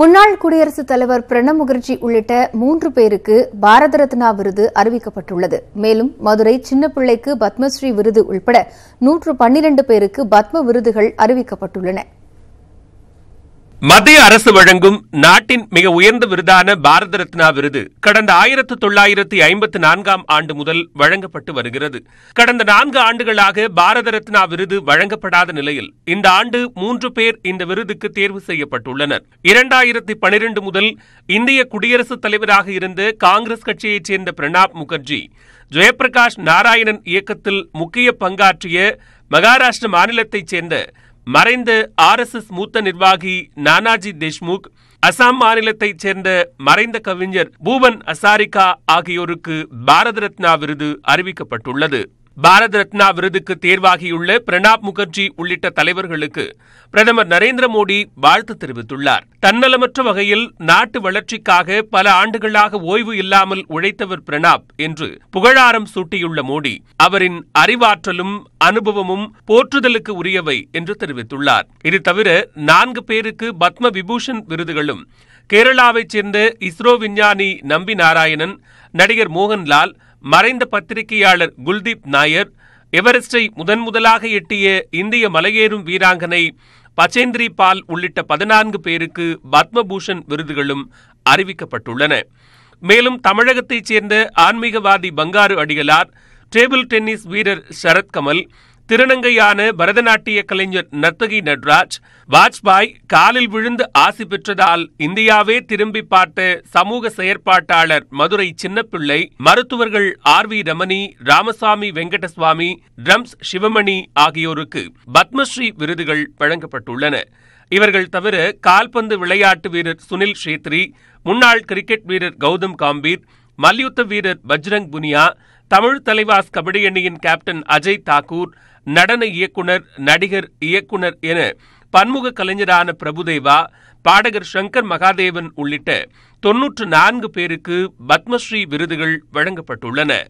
முன்னாள் குடியரசுத் தலைவர் பிரணப் முகர்ஜி உள்ளிட்ட மூன்று பேருக்கு பாரத ரத்னா விருது அறிவிக்கப்பட்டுள்ளது மேலும் மதுரை சின்னப்பிள்ளைக்கு பத்மஸ்ரீ விருது உள்பட நூற்று பன்னிரண்டு பேருக்கு பத்ம விருதுகள் அறிவிக்கப்பட்டுள்ளன மத்திய அரசு வழங்கும் நாட்டின் மிக உயர்ந்த விருதான பாரத ரத்னா விருது கடந்த ஆயிரத்து தொள்ளாயிரத்தி ஐம்பத்து நான்காம் ஆண்டு முதல் வழங்கப்பட்டு வருகிறது கடந்த நான்கு ஆண்டுகளாக பாரத ரத்னா விருது வழங்கப்படாத நிலையில் இந்த ஆண்டு மூன்று பேர் இந்த விருதுக்கு தேர்வு செய்யப்பட்டுள்ளனர் இரண்டாயிரத்தி பனிரெண்டு முதல் இந்திய குடியரசுத் தலைவராக இருந்த காங்கிரஸ் கட்சியைச் சேர்ந்த பிரணாப் முகர்ஜி ஜெயபிரகாஷ் நாராயணன் இயக்கத்தில் முக்கிய பங்காற்றிய மகாராஷ்டிர மாநிலத்தைச் சேர்ந்த மறைந்த ஆர்எஸ்எஸ் மூத்த நிர்வாகி நானாஜி தேஷ்முக் அசாம் மாநிலத்தைச் சேர்ந்த மறைந்த கவிஞர் பூவன் அசாரிகா ஆகியோருக்கு பாரத ரத்னா விருது அறிவிக்கப்பட்டுள்ளது பாரத ரத்னா விருதுக்கு தேர்வாகியுள்ள பிரணாப் முகர்ஜி உள்ளிட்ட தலைவர்களுக்கு பிரதமர் நரேந்திர மோடி வாழ்த்து தெரிவித்துள்ளார் தன்னலமற்ற வகையில் நாட்டு வளர்ச்சிக்காக பல ஆண்டுகளாக ஓய்வு இல்லாமல் உழைத்தவர் பிரணாப் என்று புகழாரம் சூட்டியுள்ள மோடி அவரின் அறிவாற்றலும் அனுபவமும் போற்றுதலுக்கு உரியவை என்று தெரிவித்துள்ளார் இது தவிர நான்கு பேருக்கு பத்ம விபூஷன் விருதுகளும் கேரளாவைச் சேர்ந்த இஸ்ரோ விஞ்ஞானி நம்பி நாராயணன் நடிகர் மோகன்லால் மறைந்த பத்திரிகையாளர் குல்தீப் நாயர் எவரெஸ்டை முதன் முதலாக எட்டிய இந்திய மலையேறும் வீராங்கனை பச்சேந்திரி பால் உள்ளிட்ட பதினான்கு பேருக்கு பத்மபூஷன் விருதுகளும் அறிவிக்கப்பட்டுள்ளன மேலும் தமிழகத்தைச் சேர்ந்த ஆன்மீகவாதி பங்காரு அடிகளார் டேபிள் டென்னிஸ் வீரர் சரத்கமல் திருநங்கையான பரதநாட்டிய கலைஞர் நர்த்தகி நட்ராஜ் வாஜ்பாய் காலில் விழுந்து ஆசி பெற்றதால் இந்தியாவே திரும்பி பார்த்த சமூக செயற்பாட்டாளர் மதுரை சின்னப்பிள்ளை மருத்துவர்கள் R V Ramani Ramasamy Venkataswamy drums Sivamani ஆகியோருக்கு பத்மஸ்ரீ விருதுகள் வழங்கப்பட்டுள்ளன இவர்கள் தவிர கால்பந்து விளையாட்டு வீரர் சுனில் ஷேத்ரி முன்னாள் கிரிக்கெட் வீரர் கௌதம் காம்பீர் மல்யுத்த வீரர் பஜ்ரங் புனியா தமிழ் தலைவாஸ் கபடி அணியின் கேப்டன் அஜய் தாக்கூர் நடன இயக்குனர் நடிகர் இயக்குனர் என பன்முக கலைஞரான பிரபுதேவா பாடகர் சங்கர் மகாதேவன் உள்ளிட்ட தொன்னூற்று நான்கு பேருக்கு பத்மஸ்ரீ விருதுகள் வழங்கப்பட்டுள்ளன